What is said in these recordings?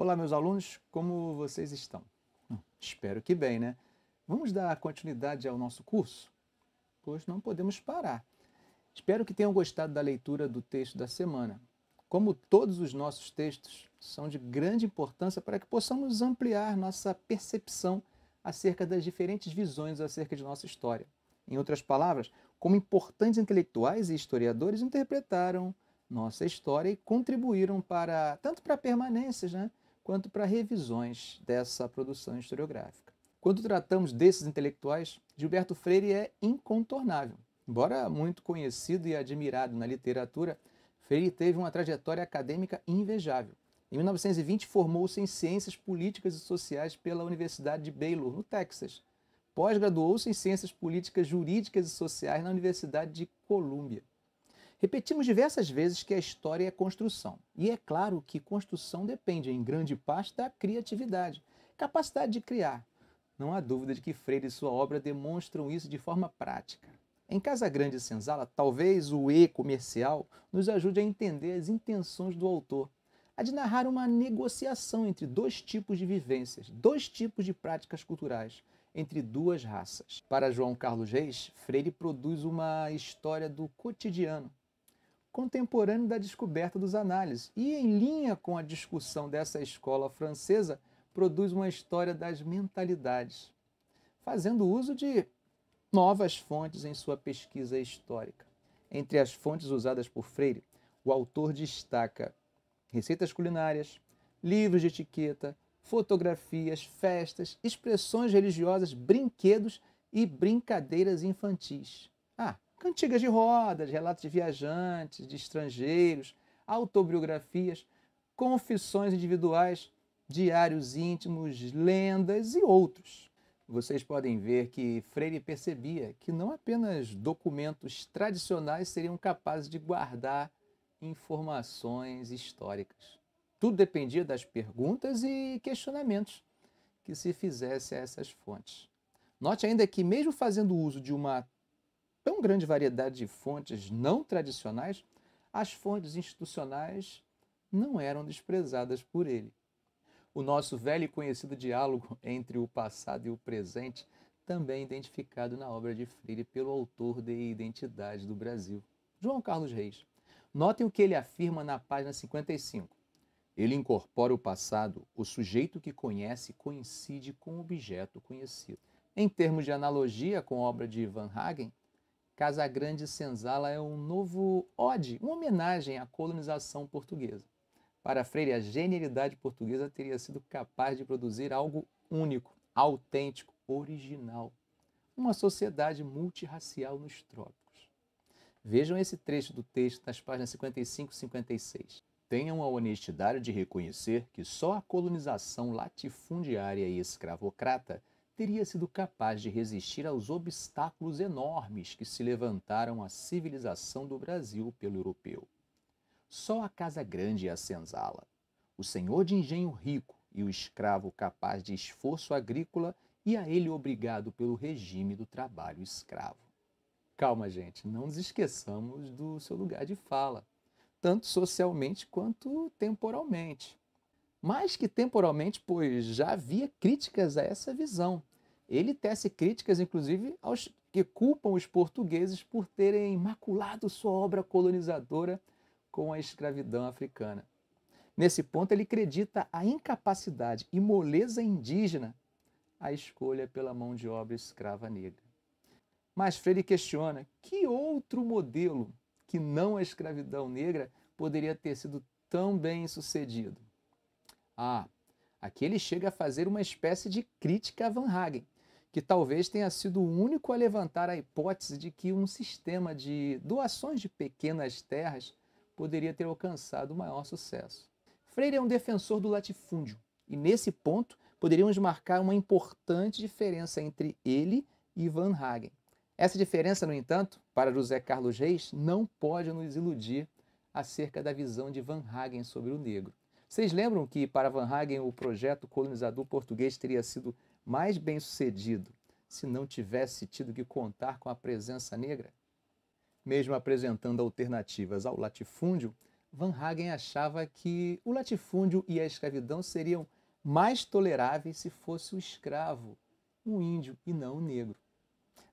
Olá, meus alunos, como vocês estão? Hum, espero que bem, né? Vamos dar continuidade ao nosso curso? Pois não podemos parar. Espero que tenham gostado da leitura do texto da semana. Como todos os nossos textos são de grande importância para que possamos ampliar nossa percepção acerca das diferentes visões acerca de nossa história. Em outras palavras, como importantes intelectuais e historiadores interpretaram nossa história e contribuíram para tanto para permanências, né? quanto para revisões dessa produção historiográfica. Quando tratamos desses intelectuais, Gilberto Freire é incontornável. Embora muito conhecido e admirado na literatura, Freire teve uma trajetória acadêmica invejável. Em 1920, formou-se em Ciências Políticas e Sociais pela Universidade de Baylor, no Texas. Pós-graduou-se em Ciências Políticas Jurídicas e Sociais na Universidade de Colômbia. Repetimos diversas vezes que a história é construção. E é claro que construção depende, em grande parte, da criatividade, capacidade de criar. Não há dúvida de que Freire e sua obra demonstram isso de forma prática. Em Casa Grande e Senzala, talvez o E comercial nos ajude a entender as intenções do autor, a de narrar uma negociação entre dois tipos de vivências, dois tipos de práticas culturais, entre duas raças. Para João Carlos Reis, Freire produz uma história do cotidiano, contemporâneo da descoberta dos análises e, em linha com a discussão dessa escola francesa, produz uma história das mentalidades, fazendo uso de novas fontes em sua pesquisa histórica. Entre as fontes usadas por Freire, o autor destaca receitas culinárias, livros de etiqueta, fotografias, festas, expressões religiosas, brinquedos e brincadeiras infantis. Ah, cantigas de rodas, relatos de viajantes, de estrangeiros, autobiografias, confissões individuais, diários íntimos, lendas e outros. Vocês podem ver que Freire percebia que não apenas documentos tradicionais seriam capazes de guardar informações históricas. Tudo dependia das perguntas e questionamentos que se fizesse a essas fontes. Note ainda que, mesmo fazendo uso de uma tão grande variedade de fontes não tradicionais, as fontes institucionais não eram desprezadas por ele. O nosso velho e conhecido diálogo entre o passado e o presente, também identificado na obra de Freire pelo autor de Identidade do Brasil, João Carlos Reis. Notem o que ele afirma na página 55. Ele incorpora o passado, o sujeito que conhece coincide com o objeto conhecido. Em termos de analogia com a obra de Van Hagen, Casa Grande Senzala é um novo ode, uma homenagem à colonização portuguesa. Para Freire, a genialidade portuguesa teria sido capaz de produzir algo único, autêntico, original. Uma sociedade multirracial nos trópicos. Vejam esse trecho do texto nas páginas 55 e 56. Tenham a honestidade de reconhecer que só a colonização latifundiária e escravocrata teria sido capaz de resistir aos obstáculos enormes que se levantaram à civilização do Brasil pelo europeu. Só a casa grande e a senzala, o senhor de engenho rico e o escravo capaz de esforço agrícola e a ele obrigado pelo regime do trabalho escravo. Calma, gente, não nos esqueçamos do seu lugar de fala, tanto socialmente quanto temporalmente mas que temporalmente, pois já havia críticas a essa visão. Ele tece críticas, inclusive, aos que culpam os portugueses por terem maculado sua obra colonizadora com a escravidão africana. Nesse ponto, ele acredita a incapacidade e moleza indígena a escolha pela mão de obra escrava negra. Mas Freire questiona que outro modelo que não a escravidão negra poderia ter sido tão bem sucedido. Ah, aqui ele chega a fazer uma espécie de crítica a Van Hagen, que talvez tenha sido o único a levantar a hipótese de que um sistema de doações de pequenas terras poderia ter alcançado maior sucesso. Freire é um defensor do latifúndio, e nesse ponto poderíamos marcar uma importante diferença entre ele e Van Hagen. Essa diferença, no entanto, para José Carlos Reis, não pode nos iludir acerca da visão de Van Hagen sobre o negro. Vocês lembram que para Van Hagen o projeto colonizador português teria sido mais bem sucedido se não tivesse tido que contar com a presença negra? Mesmo apresentando alternativas ao latifúndio, Van Hagen achava que o latifúndio e a escravidão seriam mais toleráveis se fosse o escravo, um índio e não o negro.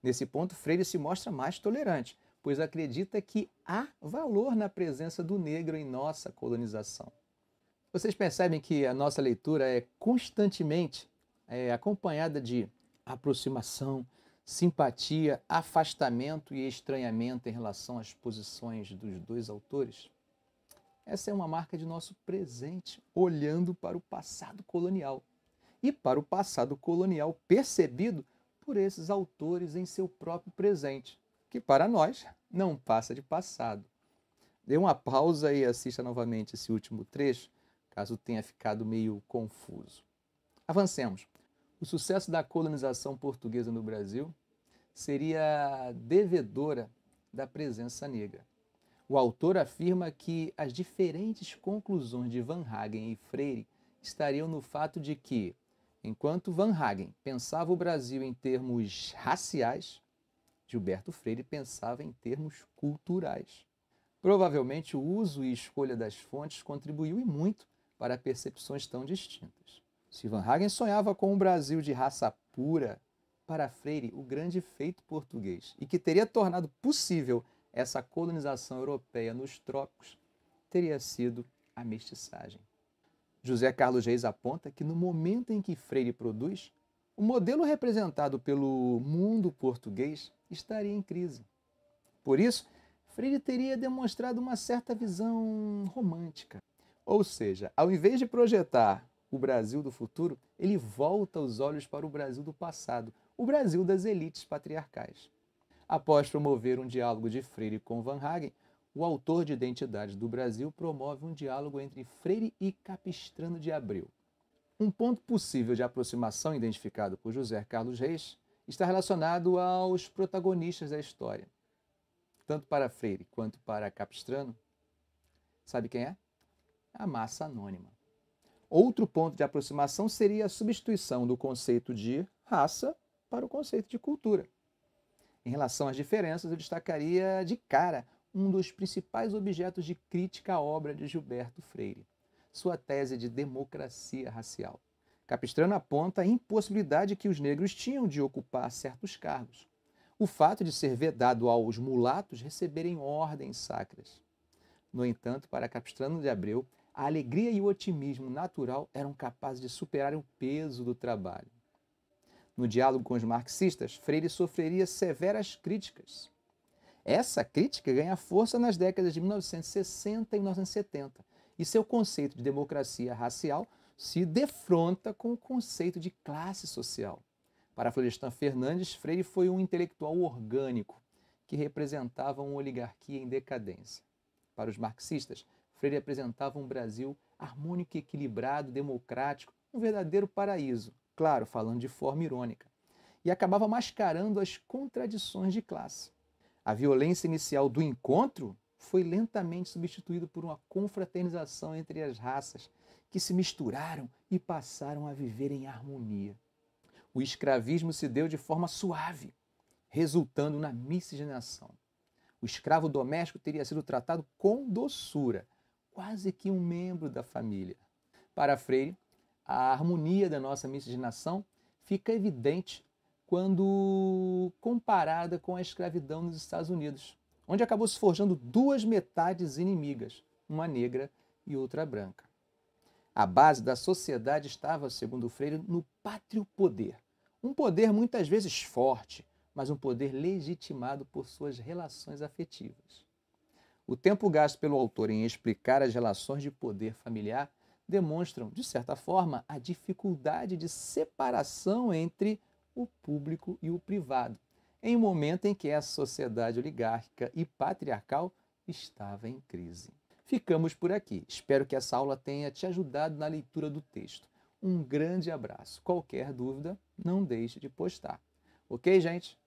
Nesse ponto, Freire se mostra mais tolerante, pois acredita que há valor na presença do negro em nossa colonização. Vocês percebem que a nossa leitura é constantemente é, acompanhada de aproximação, simpatia, afastamento e estranhamento em relação às posições dos dois autores? Essa é uma marca de nosso presente, olhando para o passado colonial e para o passado colonial percebido por esses autores em seu próprio presente, que para nós não passa de passado. Dê uma pausa e assista novamente esse último trecho caso tenha ficado meio confuso. Avancemos. O sucesso da colonização portuguesa no Brasil seria devedora da presença negra. O autor afirma que as diferentes conclusões de Van Hagen e Freire estariam no fato de que, enquanto Van Hagen pensava o Brasil em termos raciais, Gilberto Freire pensava em termos culturais. Provavelmente o uso e escolha das fontes contribuiu e muito para percepções tão distintas. Se Van Hagen sonhava com um Brasil de raça pura, para Freire, o grande feito português e que teria tornado possível essa colonização europeia nos trópicos teria sido a mestiçagem. José Carlos Reis aponta que no momento em que Freire produz, o modelo representado pelo mundo português estaria em crise. Por isso, Freire teria demonstrado uma certa visão romântica, ou seja, ao invés de projetar o Brasil do futuro, ele volta os olhos para o Brasil do passado, o Brasil das elites patriarcais. Após promover um diálogo de Freire com Van Hagen, o autor de Identidade do Brasil promove um diálogo entre Freire e Capistrano de Abreu. Um ponto possível de aproximação identificado por José Carlos Reis está relacionado aos protagonistas da história. Tanto para Freire quanto para Capistrano, sabe quem é? a massa anônima. Outro ponto de aproximação seria a substituição do conceito de raça para o conceito de cultura. Em relação às diferenças, eu destacaria de cara um dos principais objetos de crítica à obra de Gilberto Freire, sua tese de democracia racial. Capistrano aponta a impossibilidade que os negros tinham de ocupar certos cargos. O fato de ser vedado aos mulatos receberem ordens sacras. No entanto, para Capistrano de Abreu, a alegria e o otimismo natural eram capazes de superar o peso do trabalho. No diálogo com os marxistas, Freire sofreria severas críticas. Essa crítica ganha força nas décadas de 1960 e 1970, e seu conceito de democracia racial se defronta com o conceito de classe social. Para Florestan Fernandes, Freire foi um intelectual orgânico que representava uma oligarquia em decadência. Para os marxistas, Freire apresentava um Brasil harmônico e equilibrado, democrático, um verdadeiro paraíso, claro, falando de forma irônica, e acabava mascarando as contradições de classe. A violência inicial do encontro foi lentamente substituído por uma confraternização entre as raças, que se misturaram e passaram a viver em harmonia. O escravismo se deu de forma suave, resultando na miscigenação. O escravo doméstico teria sido tratado com doçura, quase que um membro da família. Para Freire, a harmonia da nossa miscigenação fica evidente quando comparada com a escravidão nos Estados Unidos, onde acabou se forjando duas metades inimigas, uma negra e outra branca. A base da sociedade estava, segundo Freire, no pátrio poder. Um poder muitas vezes forte, mas um poder legitimado por suas relações afetivas. O tempo gasto pelo autor em explicar as relações de poder familiar demonstram, de certa forma, a dificuldade de separação entre o público e o privado, em um momento em que a sociedade oligárquica e patriarcal estava em crise. Ficamos por aqui. Espero que essa aula tenha te ajudado na leitura do texto. Um grande abraço. Qualquer dúvida, não deixe de postar. Ok, gente?